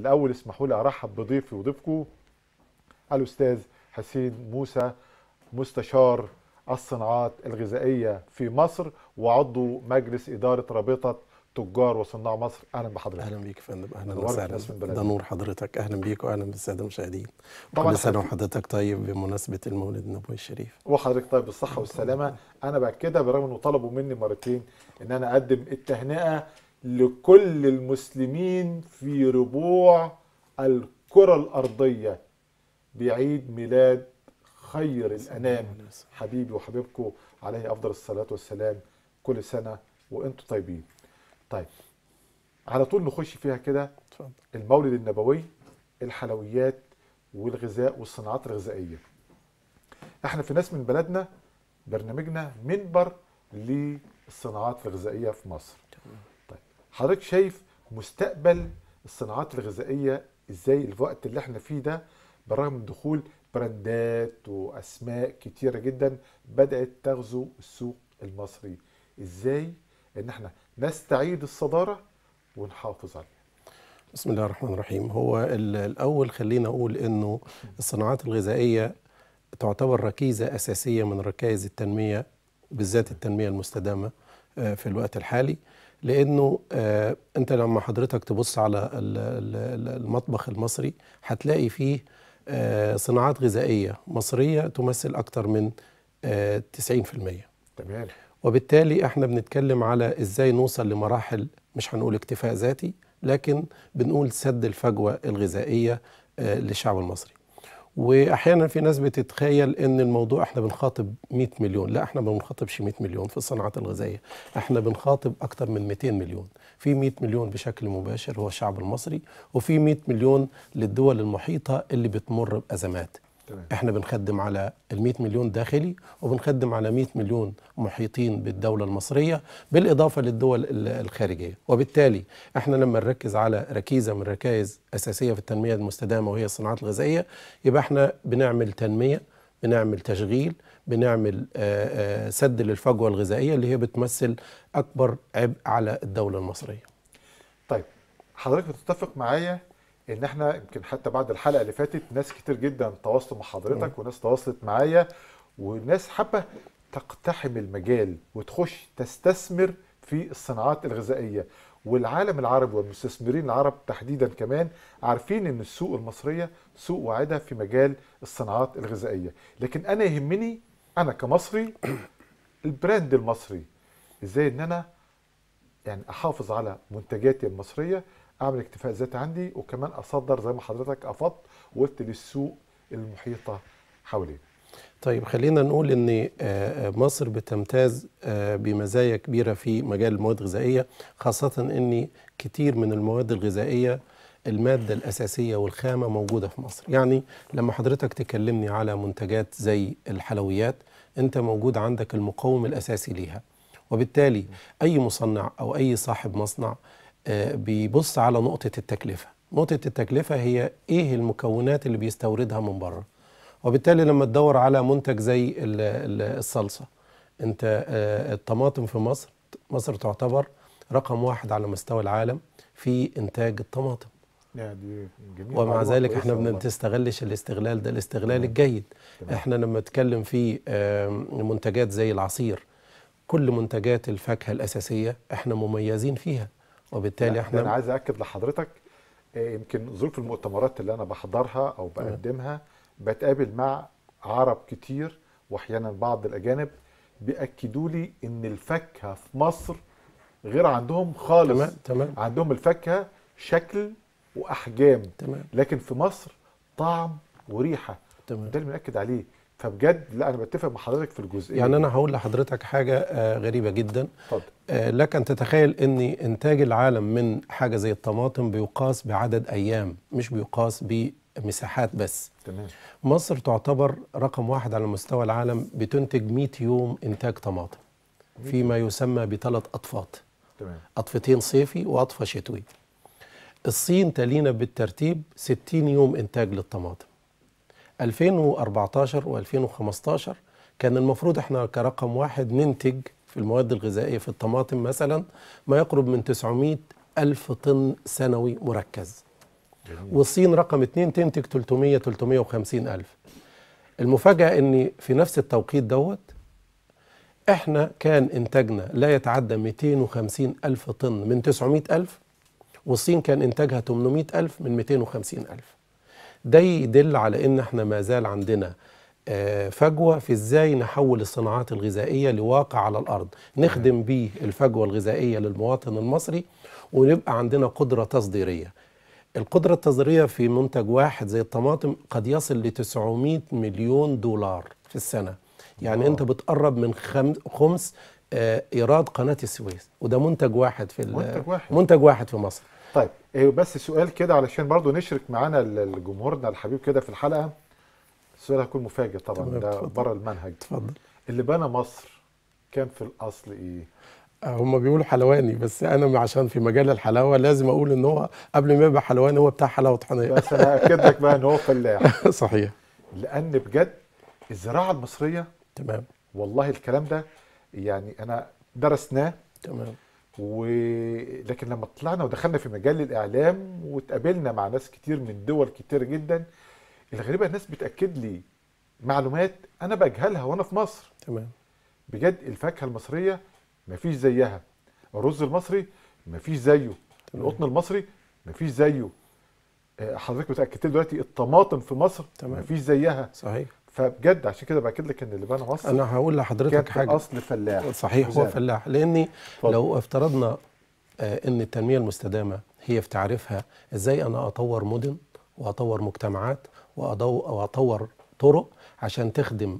الاول اسمحوا لي ارحب بضيفي وضيفكم الاستاذ حسين موسى مستشار الصناعات الغذائيه في مصر وعضو مجلس اداره رابطه تجار وصناع مصر اهلا بحضرتك اهلا بيك يا فندم اهلا وسهلا ده نور حضرتك اهلا بيك واهلا بالساده المشاهدين طبعا كل سنه وحضرتك طيب بمناسبه المولد النبوي الشريف وحضرتك طيب بالصحه والسلامه انا بعد كده برغم انه طلبوا مني مرتين ان انا اقدم التهنئه لكل المسلمين في ربوع الكرة الأرضية بعيد ميلاد خير الأنام حبيبي وحبيبكم عليه أفضل الصلاة والسلام كل سنة وأنتم طيبين طيب على طول نخش فيها كده المولد النبوي الحلويات والغذاء والصناعات الغذائية احنا في ناس من بلدنا برنامجنا منبر للصناعات الغذائية في مصر حضرتك شايف مستقبل الصناعات الغذائيه ازاي الوقت اللي احنا فيه ده برغم من دخول براندات واسماء كتيره جدا بدات تغزو السوق المصري ازاي ان احنا نستعيد الصداره ونحافظ عليها بسم الله الرحمن الرحيم هو الاول خلينا اقول انه الصناعات الغذائيه تعتبر ركيزه اساسيه من ركائز التنميه بالذات التنميه المستدامه آه، في الوقت الحالي لانه آه، انت لما حضرتك تبص على المطبخ المصري هتلاقي فيه آه، صناعات غذائيه مصريه تمثل اكثر من 90% آه، تمام وبالتالي احنا بنتكلم على ازاي نوصل لمراحل مش هنقول اكتفاء ذاتي لكن بنقول سد الفجوه الغذائيه للشعب المصري واحيانا في ناس بتتخيل ان الموضوع احنا بنخاطب 100 مليون لا احنا ما بنخاطبش 100 مليون في الصناعات الغذائيه احنا بنخاطب اكتر من 200 مليون في 100 مليون بشكل مباشر هو الشعب المصري وفي 100 مليون للدول المحيطه اللي بتمر بازمات تمام. احنا بنخدم على ال مليون داخلي وبنخدم على 100 مليون محيطين بالدوله المصريه بالاضافه للدول الخارجيه وبالتالي احنا لما نركز على ركيزه من ركائز اساسيه في التنميه المستدامه وهي الصناعات الغذائيه يبقى احنا بنعمل تنميه بنعمل تشغيل بنعمل آه، آه، سد للفجوه الغذائيه اللي هي بتمثل اكبر عبء على الدوله المصريه طيب حضرتك بتتفق معايا ان احنا يمكن حتى بعد الحلقه اللي فاتت ناس كتير جدا تواصلوا مع حضرتك وناس تواصلت معايا وناس حابه تقتحم المجال وتخش تستثمر في الصناعات الغذائيه والعالم العربي والمستثمرين العرب تحديدا كمان عارفين ان السوق المصريه سوق واعده في مجال الصناعات الغذائيه لكن انا يهمني انا كمصري البراند المصري ازاي ان انا يعني احافظ على منتجاتي المصريه اعمل اكتفاء ذاتي عندي وكمان اصدر زي ما حضرتك افضت وقلت للسوق المحيطه حوالينا طيب خلينا نقول ان آه، آه، مصر بتمتاز آه، بمزايا كبيره في مجال المواد الغذائيه خاصه ان كتير من المواد الغذائيه المادة الأساسية والخامة موجودة في مصر يعني لما حضرتك تكلمني على منتجات زي الحلويات أنت موجود عندك المقوم الأساسي ليها وبالتالي أي مصنع أو أي صاحب مصنع بيبص على نقطة التكلفة نقطة التكلفة هي إيه المكونات اللي بيستوردها من بره وبالتالي لما تدور على منتج زي الصلصة أنت آه، الطماطم في مصر مصر تعتبر رقم واحد على مستوى العالم في إنتاج الطماطم جميل ومع ذلك احنا ما بنستغلش الاستغلال ده الاستغلال الجيد تمام. احنا لما نتكلم في منتجات زي العصير كل منتجات الفاكهة الأساسية احنا مميزين فيها وبالتالي احنا انا عايز اكد لحضرتك آه، يمكن ظروف المؤتمرات اللي انا بحضرها او بقدمها بتقابل مع عرب كتير واحيانا بعض الاجانب بياكدوا لي ان الفاكهه في مصر غير عندهم خالص تمام تمام عندهم الفاكهه شكل واحجام تمام لكن في مصر طعم وريحه تمام ده اللي بناكد عليه فبجد لا انا بتفق مع حضرتك في الجزئيه يعني انا هقول لحضرتك حاجه آه، غريبه جدا طب. آه، لك ان تتخيل ان انتاج العالم من حاجه زي الطماطم بيقاس بعدد ايام مش بيقاس بمساحات بس تمام مصر تعتبر رقم واحد على مستوى العالم بتنتج 100 يوم انتاج طماطم فيما يسمى بثلاث اطفات تمام اطفتين صيفي واطفه شتوي الصين تلينا بالترتيب 60 يوم انتاج للطماطم 2014 و2015 كان المفروض احنا كرقم واحد ننتج في المواد الغذائية في الطماطم مثلا ما يقرب من 900 ألف طن سنوي مركز جميل. والصين رقم اتنين تنتج 300 350 ألف المفاجأة أن في نفس التوقيت دوت احنا كان انتاجنا لا يتعدى 250 ألف طن من 900 ألف والصين كان انتاجها 800 ألف من 250 ألف ده يدل على ان احنا ما زال عندنا آه، فجوه في ازاي نحول الصناعات الغذائيه لواقع على الارض نخدم بيه الفجوه الغذائيه للمواطن المصري ويبقى عندنا قدره تصديريه القدرة التصديرية في منتج واحد زي الطماطم قد يصل ل 900 مليون دولار في السنة يعني أوه. أنت بتقرب من خمس آه، إيراد قناة السويس وده منتج واحد في منتج واحد. منتج واحد في مصر طيب إيه، بس سؤال كده علشان برضو نشرك معانا الجمهورنا الحبيب كده في الحلقه السؤال هيكون مفاجئ طبعا ده بره المنهج اتفضل اللي بنى مصر كان في الاصل ايه آه، هما بيقولوا حلواني بس انا عشان في مجال الحلاوه لازم اقول ان هو قبل ما يبقى حلواني هو بتاع حلاوه طحينيه بس انا لك بقى ان هو فلاح صحيح لان بجد الزراعه المصريه تمام والله الكلام ده يعني انا درسناه تمام ولكن لما طلعنا ودخلنا في مجال الاعلام واتقابلنا مع ناس كتير من دول كتير جدا الغريبه الناس بتاكد لي معلومات انا بجهلها وانا في مصر تمام بجد الفاكهه المصريه مفيش زيها الرز المصري مفيش زيه تمام. القطن المصري مفيش زيه آه، حضرتك متاكد دلوقتي الطماطم في مصر تمام. مفيش زيها صحيح فبجد عشان كده باكد لك ان اللي بنى مصر انا هقول لحضرتك حاجه اصل فلاح صحيح هو فلاح لاني فضل. لو افترضنا آه، ان التنميه المستدامه هي في تعريفها ازاي انا اطور مدن واطور مجتمعات واطور طرق عشان تخدم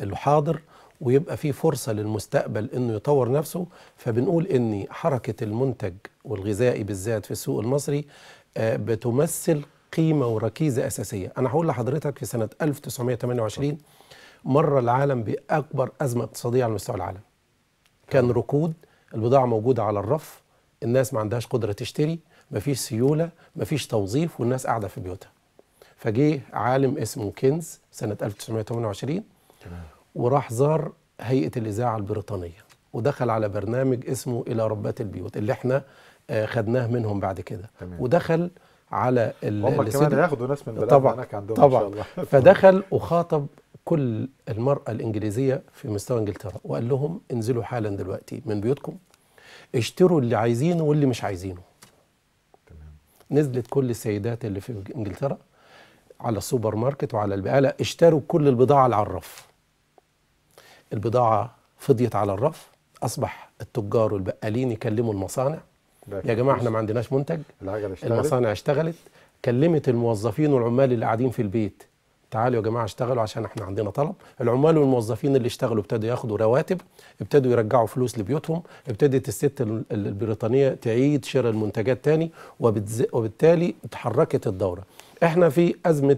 الحاضر ويبقى في فرصة للمستقبل انه يطور نفسه فبنقول ان حركة المنتج والغذائي بالذات في السوق المصري آه، بتمثل قيمه وركيزه اساسيه انا هقول لحضرتك في سنه 1928 مر العالم باكبر ازمه اقتصاديه على مستوى العالم كان ركود البضاعه موجوده على الرف الناس ما عندهاش قدره تشتري مفيش سيوله مفيش توظيف والناس قاعده في بيوتها فجه عالم اسمه كينز سنه 1928 وراح زار هيئه الاذاعه البريطانيه ودخل على برنامج اسمه الى ربات البيوت اللي احنا آه، خدناه منهم بعد كده ودخل على هم كمان هياخدوا ناس من بلاد هناك عندهم طبعا إن شاء الله. فدخل وخاطب كل المرأة الإنجليزية في مستوى إنجلترا وقال لهم انزلوا حالا دلوقتي من بيوتكم اشتروا اللي عايزينه واللي مش عايزينه تمام. نزلت كل السيدات اللي في إنجلترا على السوبر ماركت وعلى البقالة اشتروا كل البضاعة اللي على الرف البضاعة فضيت على الرف أصبح التجار والبقالين يكلموا المصانع يا جماعه احنا ما عندناش منتج المصانع اشتغلت كلمت الموظفين والعمال اللي قاعدين في البيت تعالوا يا جماعه اشتغلوا عشان احنا عندنا طلب العمال والموظفين اللي اشتغلوا ابتدوا ياخدوا رواتب ابتدوا يرجعوا فلوس لبيوتهم ابتدت الست البريطانيه تعيد شراء المنتجات تاني وبالتالي اتحركت الدوره احنا في ازمه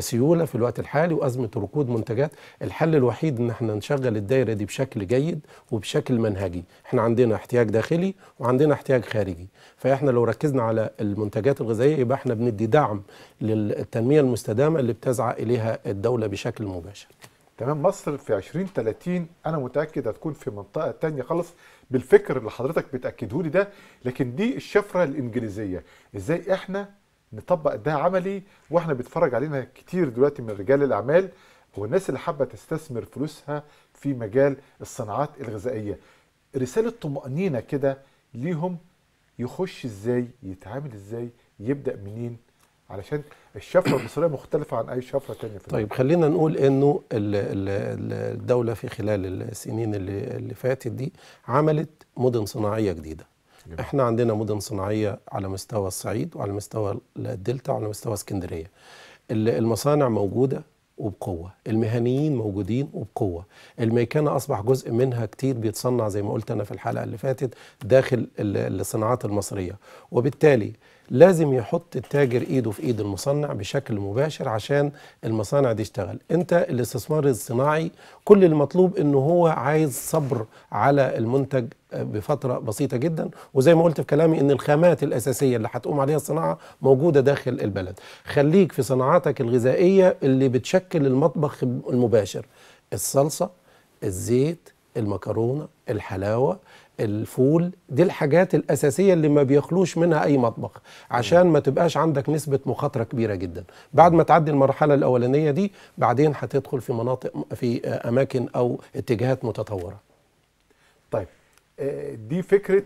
سيوله في الوقت الحالي وازمه ركود منتجات الحل الوحيد ان احنا نشغل الدايره دي بشكل جيد وبشكل منهجي احنا عندنا احتياج داخلي وعندنا احتياج خارجي فاحنا لو ركزنا على المنتجات الغذائيه يبقى احنا بندي دعم للتنميه المستدامه اللي بتسعى اليها الدوله بشكل مباشر تمام مصر في 2030 انا متاكد هتكون في منطقه تانية خالص بالفكر اللي حضرتك بتاكده لي ده لكن دي الشفره الانجليزيه ازاي احنا نطبق ده عملي واحنا بيتفرج علينا كتير دلوقتي من رجال الاعمال والناس اللي حابه تستثمر فلوسها في مجال الصناعات الغذائيه رساله طمانينه كده ليهم يخش ازاي يتعامل ازاي يبدا منين علشان الشفره المصريه مختلفه عن اي شفره تانية في طيب خلينا نقول انه الدوله في خلال السنين اللي, اللي فاتت دي عملت مدن صناعيه جديده جميل. احنا عندنا مدن صناعيه على مستوى الصعيد وعلى مستوى الدلتا وعلى مستوى اسكندريه المصانع موجوده وبقوه المهنيين موجودين وبقوه الميكانه اصبح جزء منها كتير بيتصنع زي ما قلت انا في الحلقه اللي فاتت داخل الصناعات المصريه وبالتالي لازم يحط التاجر ايده في ايد المصنع بشكل مباشر عشان المصانع دي تشتغل انت الاستثمار الصناعي كل المطلوب انه هو عايز صبر على المنتج آه، بفترة بسيطة جدا وزي ما قلت في كلامي ان الخامات الاساسية اللي هتقوم عليها الصناعة موجودة داخل البلد خليك في صناعاتك الغذائية اللي بتشكل المطبخ المباشر الصلصة الزيت المكرونة الحلاوة الفول دي الحاجات الأساسية اللي ما بيخلوش منها أي مطبخ عشان ما تبقاش عندك نسبة مخاطرة كبيرة جدا بعد ما تعدي المرحلة الأولانية دي بعدين هتدخل في مناطق في أماكن أو اتجاهات متطورة طيب آه، دي فكرة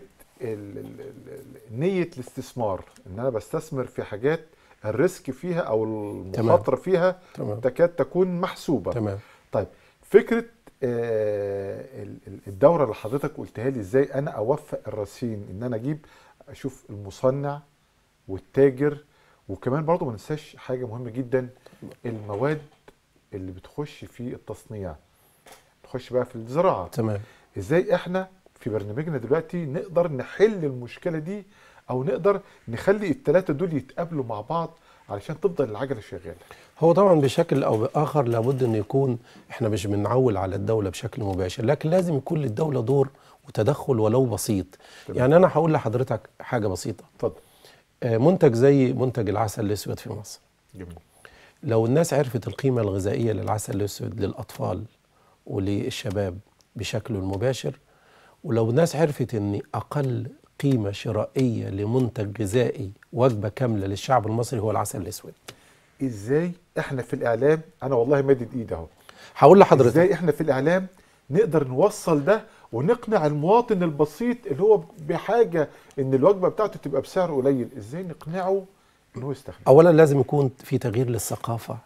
نية الاستثمار إن أنا بستثمر في حاجات الريسك فيها أو المخاطرة فيها تمام. تكاد تكون محسوبة تمام. طيب فكرة آه، الدوره اللي حضرتك قلتها لي ازاي انا اوفق الراسين ان انا اجيب اشوف المصنع والتاجر وكمان برضه ما ننساش حاجه مهمه جدا المواد اللي بتخش في التصنيع تخش بقى في الزراعه تمام ازاي احنا في برنامجنا دلوقتي نقدر نحل المشكله دي او نقدر نخلي الثلاثه دول يتقابلوا مع بعض علشان تفضل العجله شغاله هو طبعا بشكل او باخر لابد ان يكون احنا مش بنعول على الدوله بشكل مباشر لكن لازم يكون للدوله دور وتدخل ولو بسيط طبعا. يعني انا هقول لحضرتك حاجه بسيطه طبعا. آه، منتج زي منتج العسل الاسود في مصر جميل لو الناس عرفت القيمه الغذائيه للعسل الاسود للاطفال وللشباب بشكله المباشر ولو الناس عرفت ان اقل قيمة شرائية لمنتج غذائي وجبة كاملة للشعب المصري هو العسل الأسود إزاي إحنا في الإعلام أنا والله مادد إيدي أهو هقول لحضرتك إزاي إحنا في الإعلام نقدر نوصل ده ونقنع المواطن البسيط اللي هو بحاجة إن الوجبة بتاعته تبقى بسعر قليل إزاي نقنعه إن هو يستخدم أولا لازم يكون في تغيير للثقافة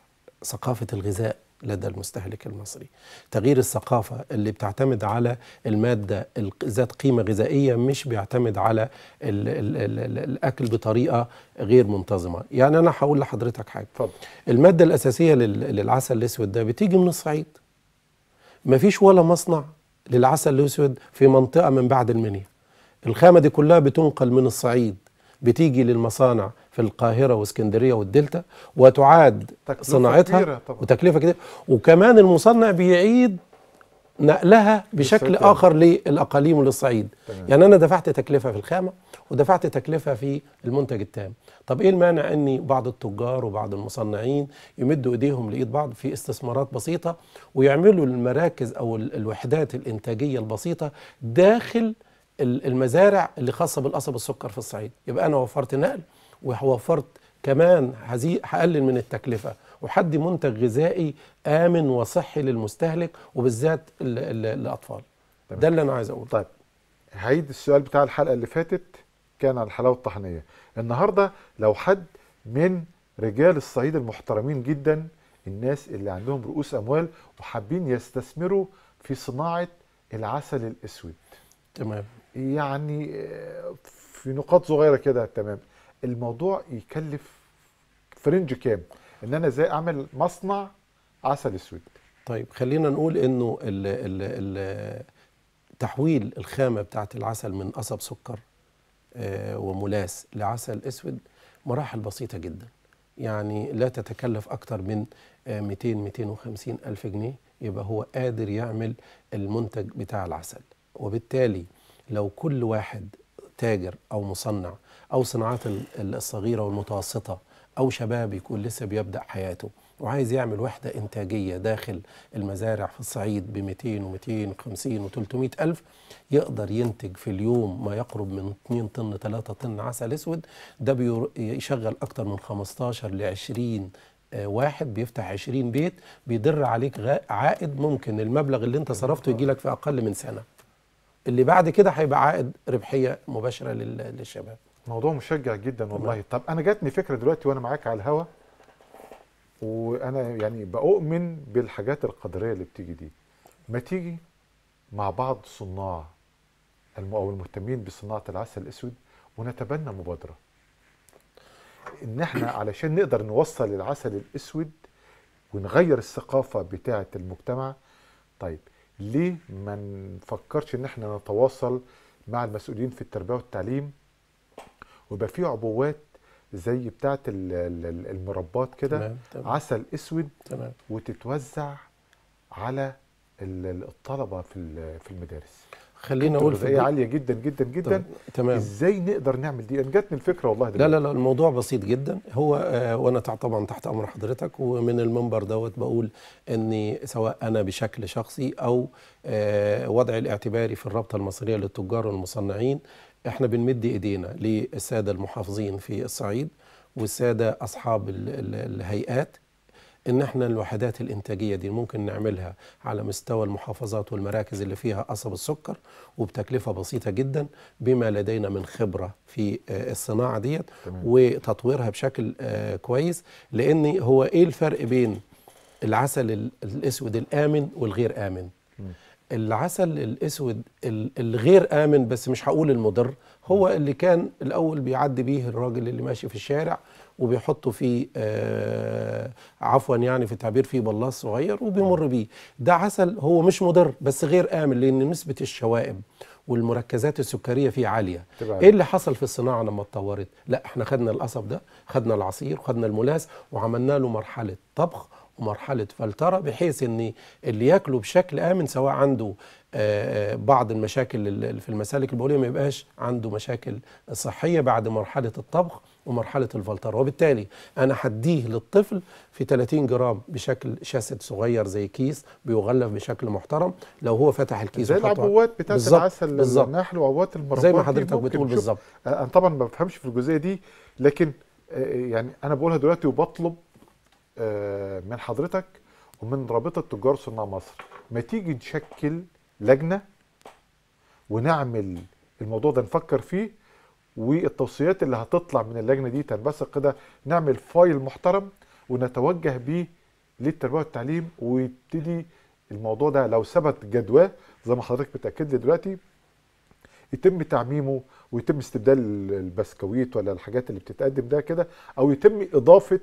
ثقافة الغذاء لدى المستهلك المصري تغيير الثقافة اللي بتعتمد على المادة ذات قيمة غذائية مش بيعتمد على الـ الـ الـ الـ الأكل بطريقة غير منتظمة يعني أنا هقول لحضرتك حاجة فضل. المادة الأساسية للعسل الأسود ده بتيجي من الصعيد مفيش ولا مصنع للعسل الأسود في منطقة من بعد المنيا الخامة دي كلها بتنقل من الصعيد بتيجي للمصانع في القاهرة واسكندرية والدلتا وتعاد صناعتها كبيرة وتكلفة كده وكمان المصنع بيعيد نقلها بشكل يعني. آخر للأقاليم وللصعيد يعني أنا دفعت تكلفة في الخامة ودفعت تكلفة في المنتج التام طب إيه المانع أني بعض التجار وبعض المصنعين يمدوا إيديهم لإيد بعض في استثمارات بسيطة ويعملوا المراكز أو الوحدات الإنتاجية البسيطة داخل المزارع اللي خاصة بالقصب السكر في الصعيد يبقى أنا وفرت نقل ووفرت كمان هقلل من التكلفه وحدي منتج غذائي امن وصحي للمستهلك وبالذات الاطفال طيب. ده اللي انا عايز اقوله طيب هعيد السؤال بتاع الحلقه اللي فاتت كان عن الحلاوه الطحنيه النهارده لو حد من رجال الصعيد المحترمين جدا الناس اللي عندهم رؤوس اموال وحابين يستثمروا في صناعه العسل الاسود تمام يعني آه، في نقاط صغيره كده تمام الموضوع يكلف فرنج كام ان انا ازاي اعمل مصنع عسل اسود طيب خلينا نقول انه ال ال ال تحويل الخامه بتاعت العسل من قصب سكر آه، وملاس لعسل اسود مراحل بسيطه جدا يعني لا تتكلف اكتر من 200 آه، 250 الف جنيه يبقى هو قادر يعمل المنتج بتاع العسل وبالتالي لو كل واحد تاجر او مصنع أو صناعات الصغيرة والمتوسطة أو شباب يكون لسه بيبدأ حياته وعايز يعمل وحدة إنتاجية داخل المزارع في الصعيد ب 200 و250 و300 ألف يقدر ينتج في اليوم ما يقرب من 2 طن 3 طن عسل أسود ده بيشغل أكتر من 15 ل 20 واحد بيفتح 20 بيت بيدر عليك عائد ممكن المبلغ اللي انت صرفته يجي لك في اقل من سنه اللي بعد كده هيبقى عائد ربحيه مباشره للشباب موضوع مشجع جدا والله طب انا جاتني فكره دلوقتي وانا معاك على الهوا وانا يعني بؤمن بالحاجات القدريه اللي بتيجي دي ما تيجي مع بعض صناع او المهتمين بصناعه العسل الاسود ونتبنى مبادره ان احنا علشان نقدر نوصل العسل الاسود ونغير الثقافه بتاعه المجتمع طيب ليه ما نفكرش ان احنا نتواصل مع المسؤولين في التربيه والتعليم ويبقى فيه عبوات زي بتاعه المربات كده عسل اسود تمام. وتتوزع على الطلبه في في المدارس خلينا اقول في عاليه جدا جدا جدا تمام ازاي نقدر نعمل دي انا جاتني الفكره والله دلوقتي. لا لا لا الموضوع بسيط جدا هو آه، وانا طبعا تحت امر حضرتك ومن المنبر دوت بقول اني سواء انا بشكل شخصي او وضع آه، وضعي الاعتباري في الرابطه المصريه للتجار والمصنعين احنا بنمد ايدينا للساده المحافظين في الصعيد والساده اصحاب الهيئات ان احنا الوحدات الانتاجيه دي ممكن نعملها على مستوى المحافظات والمراكز اللي فيها قصب السكر وبتكلفه بسيطه جدا بما لدينا من خبره في آه، الصناعه ديت وتطويرها بشكل آه، كويس لان هو ايه الفرق بين العسل الاسود الامن والغير امن العسل الاسود الغير امن بس مش هقول المضر هو اللي كان الاول بيعدي بيه الراجل اللي ماشي في الشارع وبيحطه في آه عفوا يعني في التعبير في بلاط صغير وبيمر بيه ده عسل هو مش مضر بس غير امن لان نسبه الشوائب والمركزات السكريه فيه عاليه طبعا. ايه اللي حصل في الصناعه لما اتطورت لا احنا خدنا القصب ده خدنا العصير وخدنا الملاس وعملنا له مرحله طبخ ومرحله فلتره بحيث ان اللي ياكله بشكل امن سواء عنده آه، آه، بعض المشاكل في المسالك البوليه ما يبقاش عنده مشاكل صحيه بعد مرحله الطبخ ومرحله الفلتره وبالتالي انا هديه للطفل في 30 جرام بشكل شاسد صغير زي كيس بيغلف بشكل محترم لو هو فتح الكيس زي العبوات بتاعة العسل النحل وعبوات المربى زي ما حضرتك بتقول بالظبط آه، انا طبعا ما بفهمش في الجزئيه دي لكن آه، يعني انا بقولها دلوقتي وبطلب آه، من حضرتك ومن رابطه تجار صناع مصر ما تيجي نشكل لجنه ونعمل الموضوع ده نفكر فيه والتوصيات اللي هتطلع من اللجنه دي تنبثق كده نعمل فايل محترم ونتوجه بيه للتربيه والتعليم ويبتدي الموضوع ده لو ثبت جدواه زي ما حضرتك بتاكد لي دلوقتي يتم تعميمه ويتم استبدال البسكويت ولا الحاجات اللي بتتقدم ده كده او يتم اضافه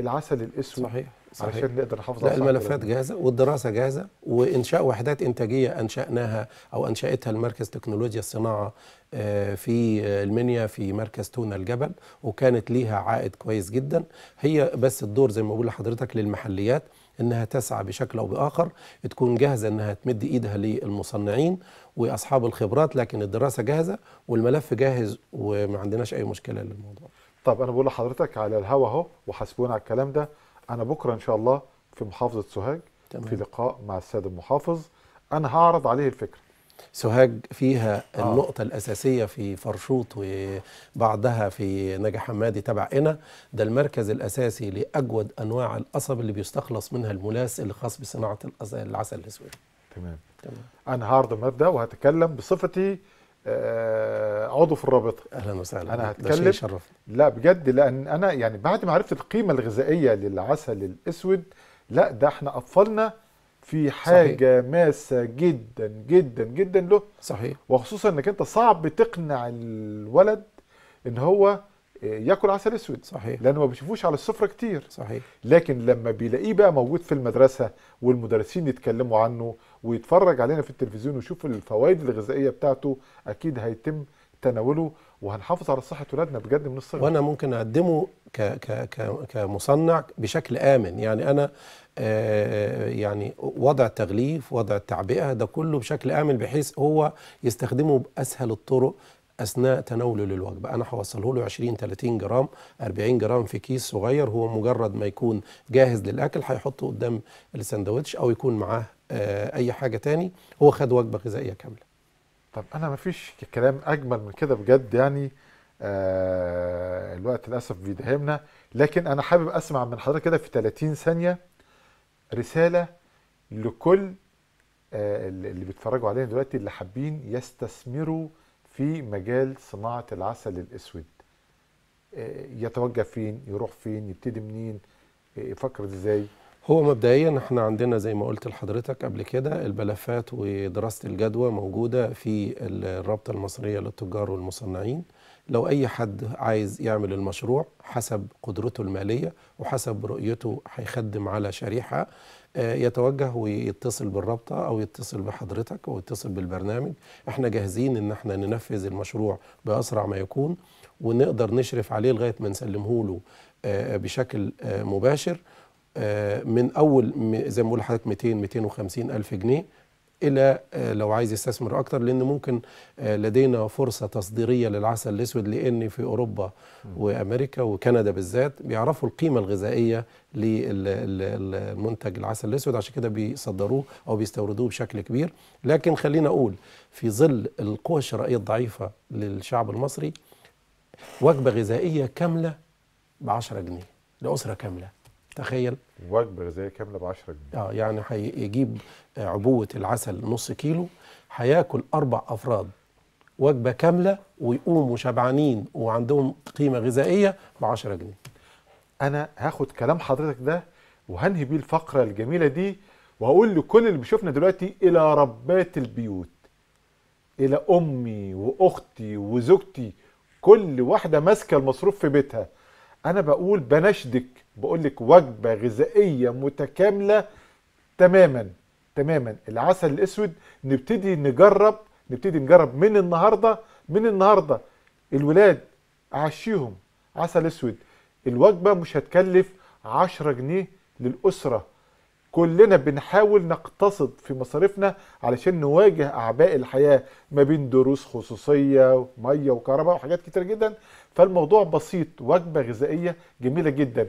العسل الاسود صحيح. صحيح. علشان نقدر نحافظ على الملفات جاهزه والدراسه جاهزه وانشاء وحدات انتاجيه انشاناها او انشاتها المركز تكنولوجيا الصناعه آه، في المنيا في مركز تونه الجبل وكانت ليها عائد كويس جدا هي بس الدور زي ما بقول لحضرتك للمحليات انها تسعى بشكل او باخر تكون جاهزه انها تمد ايدها للمصنعين واصحاب الخبرات لكن الدراسه جاهزه والملف جاهز وما عندناش اي مشكله للموضوع طب انا بقول لحضرتك على الهوا اهو وحاسبونا على الكلام ده انا بكره ان شاء الله في محافظه سوهاج تمام. في لقاء مع السيد المحافظ انا هعرض عليه الفكره سوهاج فيها آه. النقطة الأساسية في فرشوط وبعدها في نجا حمادي تبع إنا ده المركز الأساسي لأجود أنواع القصب اللي بيستخلص منها الملاس اللي خاص بصناعة العسل الأسود تمام. تمام أنا هعرض المبدأ وهتكلم بصفتي آه، عضو في الرابطه اهلا وسهلا انا هتكلم شرف. لا بجد لان انا يعني بعد ما عرفت القيمه الغذائيه للعسل الاسود لا ده احنا اطفالنا في حاجه صحيح. ماسه جدا جدا جدا له صحيح وخصوصا انك انت صعب تقنع الولد ان هو ياكل عسل اسود صحيح لانه ما بيشوفوش على السفره كتير صحيح لكن لما بيلاقيه بقى موجود في المدرسه والمدرسين يتكلموا عنه ويتفرج علينا في التلفزيون ويشوف الفوائد الغذائيه بتاعته اكيد هيتم تناوله وهنحافظ على صحه اولادنا بجد من الصغر وانا ممكن اقدمه ك ك ك كمصنع بشكل امن يعني انا آه، يعني وضع التغليف وضع التعبئه ده كله بشكل امن بحيث هو يستخدمه باسهل الطرق اثناء تناوله للوجبه انا هوصله له 20 30 جرام 40 جرام في كيس صغير هو مجرد ما يكون جاهز للاكل هيحطه قدام الساندوتش او يكون معاه آه، اي حاجه تاني هو خد وجبه غذائيه كامله طب انا ما فيش كلام اجمل من كده بجد يعني آه الوقت للاسف بيدهمنا لكن انا حابب اسمع من حضرتك كده في 30 ثانيه رساله لكل آه اللي بيتفرجوا علينا دلوقتي اللي حابين يستثمروا في مجال صناعة العسل الأسود آه، يتوجه فين يروح فين يبتدي منين آه، يفكر ازاي هو مبدئيا احنا عندنا زي ما قلت لحضرتك قبل كده البلافات ودراسه الجدوى موجوده في الرابطه المصريه للتجار والمصنعين لو اي حد عايز يعمل المشروع حسب قدرته الماليه وحسب رؤيته هيخدم على شريحه آه، يتوجه ويتصل بالرابطه او يتصل بحضرتك او يتصل بالبرنامج احنا جاهزين ان احنا ننفذ المشروع باسرع ما يكون ونقدر نشرف عليه لغايه ما نسلمه له آه، آه، بشكل مباشر من اول زي ما بقول لحضرتك 200 250 الف جنيه الى آه، لو عايز يستثمر اكتر لان ممكن آه، لدينا فرصه تصديريه للعسل الاسود لان في اوروبا وامريكا وكندا بالذات بيعرفوا القيمه الغذائيه للمنتج العسل الاسود عشان كده بيصدروه او بيستوردوه بشكل كبير لكن خلينا اقول في ظل القوى الشرائيه الضعيفه للشعب المصري وجبه غذائيه كامله ب 10 جنيه لاسره كامله تخيل وجبه غذائيه كامله ب 10 جنيه اه يعني هيجيب آه، عبوه العسل نص كيلو هياكل اربع افراد وجبه كامله ويقوموا شبعانين وعندهم قيمه غذائيه ب 10 جنيه انا هاخد كلام حضرتك ده وهنهي بيه الفقره الجميله دي وهقول لكل اللي بيشوفنا دلوقتي الى ربات البيوت الى امي واختي وزوجتي كل واحده ماسكه المصروف في بيتها انا بقول بنشدك بقول لك وجبه غذائيه متكامله تماما تماما العسل الاسود نبتدي نجرب نبتدي نجرب من النهارده من النهارده الولاد اعشيهم عسل اسود الوجبه مش هتكلف 10 جنيه للاسره كلنا بنحاول نقتصد في مصاريفنا علشان نواجه اعباء الحياه ما بين دروس خصوصيه وميه وكهرباء وحاجات كتير جدا فالموضوع بسيط وجبه غذائيه جميله جدا